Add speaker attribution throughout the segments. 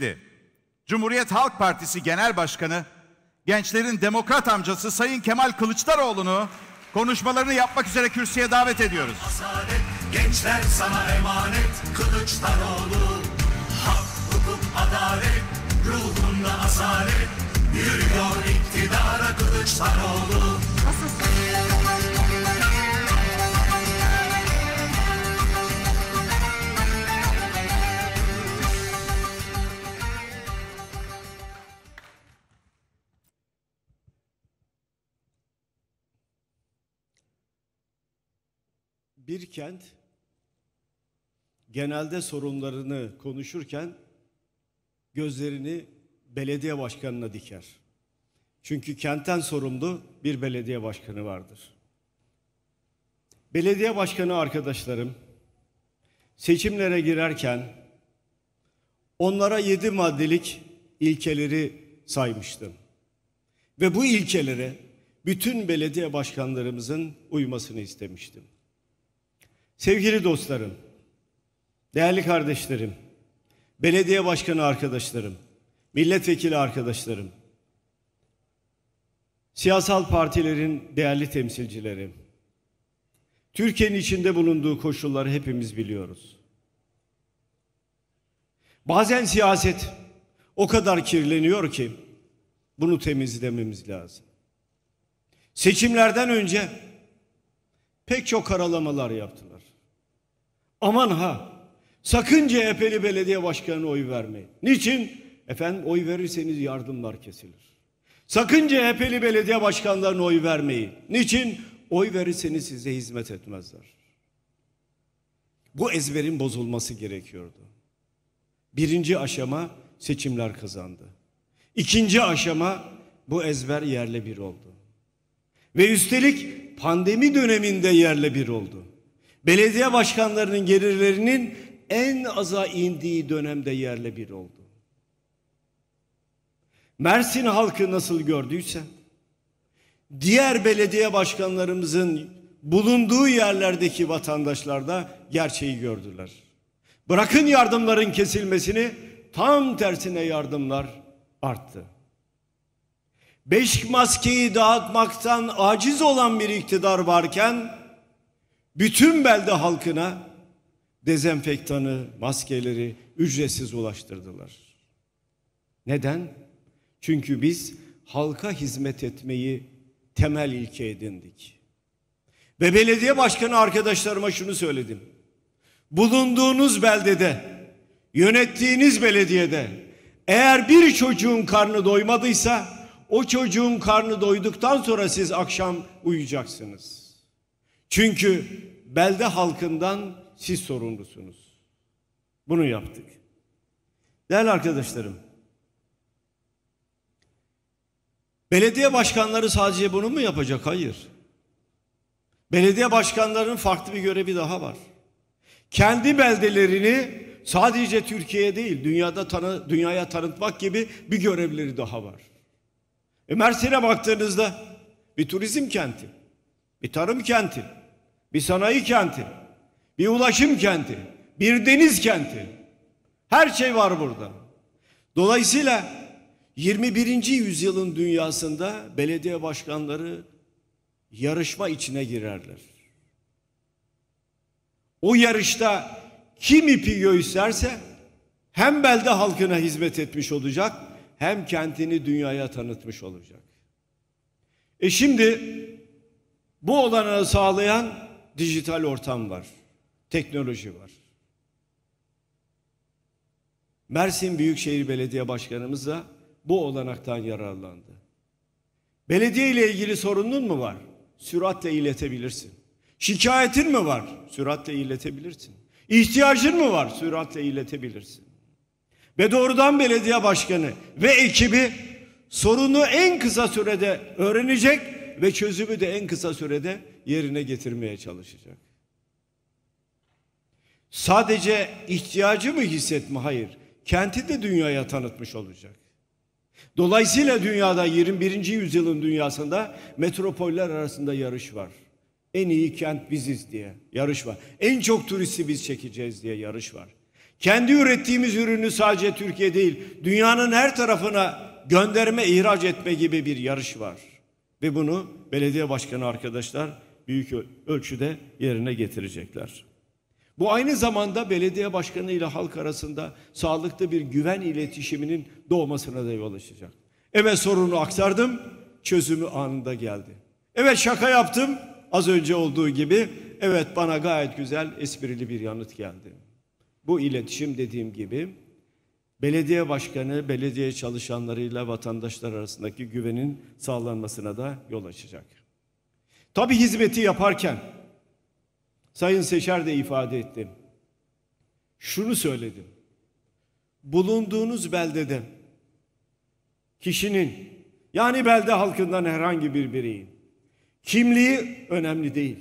Speaker 1: Şimdi Cumhuriyet Halk Partisi Genel Başkanı gençlerin demokrat amcası Sayın Kemal Kılıçdaroğlu'nu konuşmalarını yapmak üzere kürsüye davet ediyoruz. Asalet, gençler sana emanet Kılıçdaroğlu Hak, hukuk, adalet ruhunda asalet Yürüyor iktidara Kılıçdaroğlu Nasılsın? bir kent genelde sorunlarını konuşurken gözlerini belediye başkanına diker. Çünkü kentten sorumlu bir belediye başkanı vardır. Belediye başkanı arkadaşlarım seçimlere girerken onlara yedi maddelik ilkeleri saymıştım. Ve bu ilkelere bütün belediye başkanlarımızın uymasını istemiştim. Sevgili dostlarım, değerli kardeşlerim, belediye başkanı arkadaşlarım, milletvekili arkadaşlarım, siyasal partilerin değerli temsilcileri, Türkiye'nin içinde bulunduğu koşulları hepimiz biliyoruz. Bazen siyaset o kadar kirleniyor ki bunu temizlememiz lazım. Seçimlerden önce pek çok karalamalar yaptım. Aman ha sakın CHP'li belediye başkanına oy vermeyin. Niçin? Efendim oy verirseniz yardımlar kesilir. Sakın CHP'li belediye başkanlarına oy vermeyin. Niçin? Oy verirseniz size hizmet etmezler. Bu ezberin bozulması gerekiyordu. Birinci aşama seçimler kazandı. İkinci aşama bu ezber yerle bir oldu. Ve üstelik pandemi döneminde yerle bir oldu belediye başkanlarının gelirlerinin en aza indiği dönemde yerle bir oldu. Mersin halkı nasıl gördüyse, diğer belediye başkanlarımızın bulunduğu yerlerdeki vatandaşlar da gerçeği gördüler. Bırakın yardımların kesilmesini, tam tersine yardımlar arttı. Beş maskeyi dağıtmaktan aciz olan bir iktidar varken bütün belde halkına dezenfektanı, maskeleri ücretsiz ulaştırdılar. Neden? Çünkü biz halka hizmet etmeyi temel ilke edindik. Ve belediye başkanı arkadaşlarıma şunu söyledim. Bulunduğunuz beldede, yönettiğiniz belediyede eğer bir çocuğun karnı doymadıysa o çocuğun karnı doyduktan sonra siz akşam uyuyacaksınız. Çünkü belde halkından siz sorumlusunuz. Bunu yaptık. Değerli arkadaşlarım, belediye başkanları sadece bunu mu yapacak? Hayır. Belediye başkanlarının farklı bir görevi daha var. Kendi beldelerini sadece Türkiye'ye değil, dünyada tanı, dünyaya tanıtmak gibi bir görevleri daha var. E Mersin'e baktığınızda bir turizm kenti, bir tarım kenti, bir sanayi kenti, bir ulaşım kenti, bir deniz kenti. Her şey var burada. Dolayısıyla 21. yüzyılın dünyasında belediye başkanları yarışma içine girerler. O yarışta kim ipi gösterse hem belde halkına hizmet etmiş olacak hem kentini dünyaya tanıtmış olacak. E şimdi bu olanı sağlayan dijital ortam var. Teknoloji var. Mersin Büyükşehir Belediye Başkanımız da bu olanaktan yararlandı. Belediye ile ilgili sorunun mu var? Süratle iletebilirsin. Şikayetin mi var? Süratle iletebilirsin. İhtiyacın mı var? Süratle iletebilirsin. Ve doğrudan belediye başkanı ve ekibi sorunu en kısa sürede öğrenecek ve çözümü de en kısa sürede yerine getirmeye çalışacak. Sadece ihtiyacı mı hissetme? Hayır. Kenti de dünyaya tanıtmış olacak. Dolayısıyla dünyada 21. yüzyılın dünyasında metropoller arasında yarış var. En iyi kent biziz diye yarış var. En çok turisti biz çekeceğiz diye yarış var. Kendi ürettiğimiz ürünü sadece Türkiye değil, dünyanın her tarafına gönderme, ihraç etme gibi bir yarış var. Ve bunu belediye başkanı arkadaşlar büyük ölçüde yerine getirecekler. Bu aynı zamanda belediye başkanı ile halk arasında sağlıklı bir güven iletişiminin doğmasına da yol açacak. Evet sorunu aktardım, çözümü anında geldi. Evet şaka yaptım, az önce olduğu gibi evet bana gayet güzel esprili bir yanıt geldi. Bu iletişim dediğim gibi belediye başkanı, belediye çalışanlarıyla vatandaşlar arasındaki güvenin sağlanmasına da yol açacak. Tabi hizmeti yaparken Sayın Seçer de ifade etti. Şunu söyledim. Bulunduğunuz beldede kişinin yani belde halkından herhangi bir bireyin kimliği önemli değil.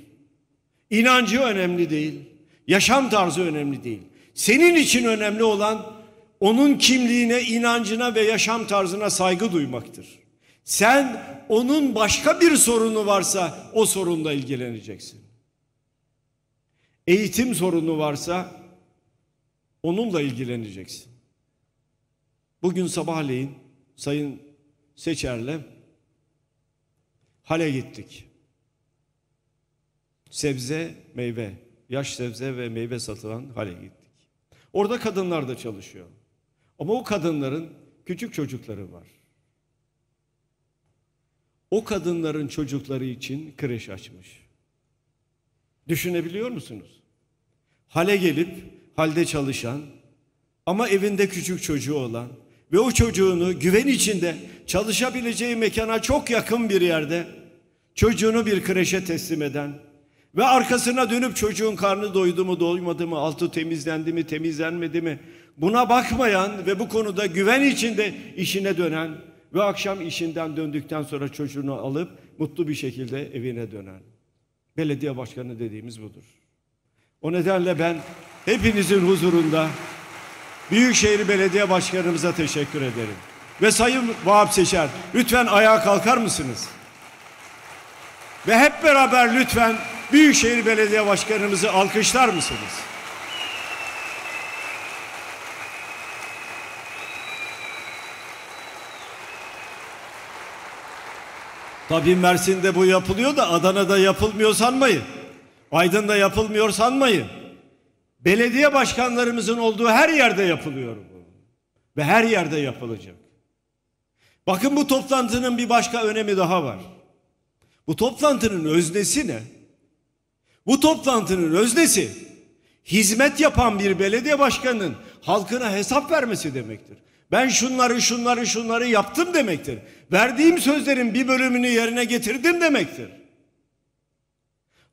Speaker 1: İnancı önemli değil. Yaşam tarzı önemli değil. Senin için önemli olan onun kimliğine, inancına ve yaşam tarzına saygı duymaktır. Sen onun başka bir sorunu varsa o sorunla ilgileneceksin. Eğitim sorunu varsa onunla ilgileneceksin. Bugün sabahleyin Sayın Seçer'le hale gittik. Sebze, meyve, yaş sebze ve meyve satılan hale gittik. Orada kadınlar da çalışıyor. Ama o kadınların küçük çocukları var o kadınların çocukları için kreş açmış. Düşünebiliyor musunuz? Hale gelip halde çalışan ama evinde küçük çocuğu olan ve o çocuğunu güven içinde çalışabileceği mekana çok yakın bir yerde çocuğunu bir kreşe teslim eden ve arkasına dönüp çocuğun karnı doydu mu doymadı mı altı temizlendi mi temizlenmedi mi buna bakmayan ve bu konuda güven içinde işine dönen ve akşam işinden döndükten sonra çocuğunu alıp mutlu bir şekilde evine dönen. Belediye başkanı dediğimiz budur. O nedenle ben hepinizin huzurunda Büyükşehir Belediye Başkanımıza teşekkür ederim. Ve Sayın Vahap Seçer lütfen ayağa kalkar mısınız? Ve hep beraber lütfen Büyükşehir Belediye Başkanımızı alkışlar mısınız? Tabii Mersin'de bu yapılıyor da Adana'da yapılmıyor sanmayın. Aydın'da yapılmıyor sanmayın. Belediye başkanlarımızın olduğu her yerde yapılıyor bu. Ve her yerde yapılacak. Bakın bu toplantının bir başka önemi daha var. Bu toplantının öznesi ne? Bu toplantının öznesi hizmet yapan bir belediye başkanının halkına hesap vermesi demektir. Ben şunları şunları şunları yaptım demektir. Verdiğim sözlerin bir bölümünü yerine getirdim demektir.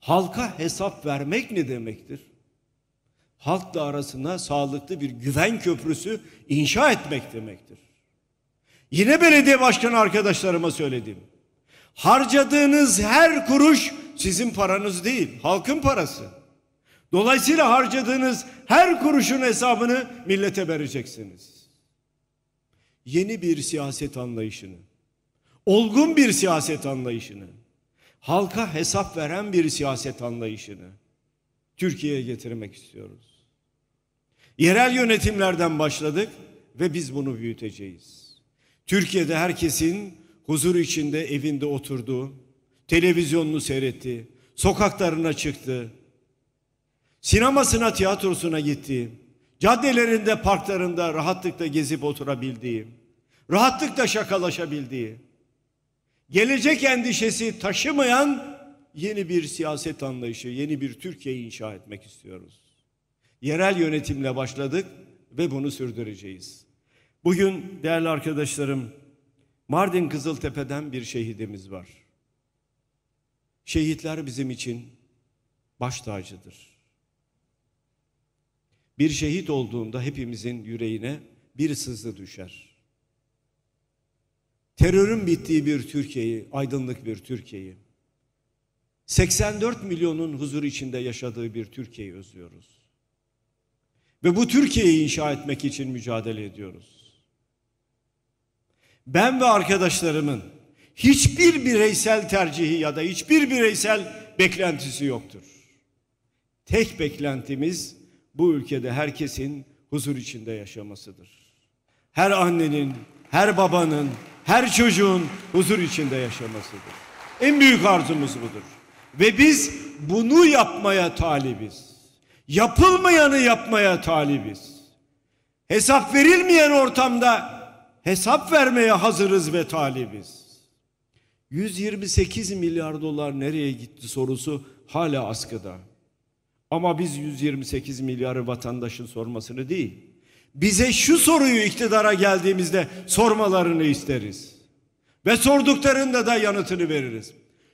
Speaker 1: Halka hesap vermek ne demektir? Halkla arasında sağlıklı bir güven köprüsü inşa etmek demektir. Yine belediye başkanı arkadaşlarıma söyledim. Harcadığınız her kuruş sizin paranız değil, halkın parası. Dolayısıyla harcadığınız her kuruşun hesabını millete vereceksiniz yeni bir siyaset anlayışını, olgun bir siyaset anlayışını, halka hesap veren bir siyaset anlayışını Türkiye'ye getirmek istiyoruz. Yerel yönetimlerden başladık ve biz bunu büyüteceğiz. Türkiye'de herkesin huzur içinde evinde oturduğu, televizyonunu seyretti, sokaklarına çıktı, sinemasına, tiyatrosuna gitti caddelerinde, parklarında rahatlıkla gezip oturabildiği, rahatlıkla şakalaşabildiği, gelecek endişesi taşımayan yeni bir siyaset anlayışı, yeni bir Türkiye inşa etmek istiyoruz. Yerel yönetimle başladık ve bunu sürdüreceğiz. Bugün değerli arkadaşlarım, Mardin Kızıltepe'den bir şehidimiz var. Şehitler bizim için baş tacıdır bir şehit olduğunda hepimizin yüreğine bir sızı düşer. Terörün bittiği bir Türkiye'yi, aydınlık bir Türkiye'yi, 84 milyonun huzur içinde yaşadığı bir Türkiye'yi özlüyoruz. Ve bu Türkiye'yi inşa etmek için mücadele ediyoruz. Ben ve arkadaşlarımın hiçbir bireysel tercihi ya da hiçbir bireysel beklentisi yoktur. Tek beklentimiz bu ülkede herkesin huzur içinde yaşamasıdır. Her annenin, her babanın, her çocuğun huzur içinde yaşamasıdır. En büyük arzumuz budur. Ve biz bunu yapmaya talibiz. Yapılmayanı yapmaya talibiz. Hesap verilmeyen ortamda hesap vermeye hazırız ve talibiz. 128 milyar dolar nereye gitti sorusu hala askıda. Ama biz 128 milyarı vatandaşın sormasını değil, bize şu soruyu iktidara geldiğimizde sormalarını isteriz. Ve sorduklarında da yanıtını veririz.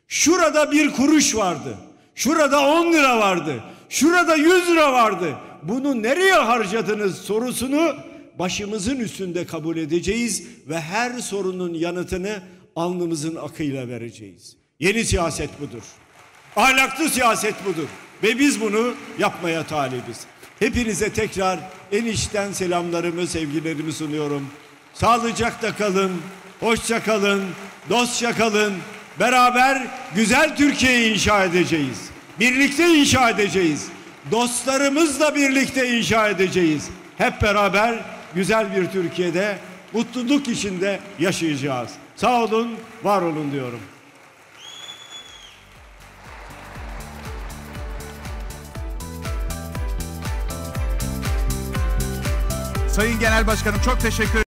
Speaker 1: Şurada bir kuruş vardı. Şurada 10 lira vardı. Şurada 100 lira vardı. Bunu nereye harcadınız sorusunu başımızın üstünde kabul edeceğiz ve her sorunun yanıtını alnımızın akıyla vereceğiz. Yeni siyaset budur. Ahlaklı siyaset budur. Ve biz bunu yapmaya talibiz. Hepinize tekrar en içten selamlarımı, sevgilerimi sunuyorum. Sağlıcakla kalın, hoşça kalın, dostça kalın. Beraber güzel Türkiye'yi inşa edeceğiz. Birlikte inşa edeceğiz. Dostlarımızla birlikte inşa edeceğiz. Hep beraber güzel bir Türkiye'de mutluluk içinde yaşayacağız. Sağ olun, var olun diyorum. Sayın Genel Başkanım çok teşekkür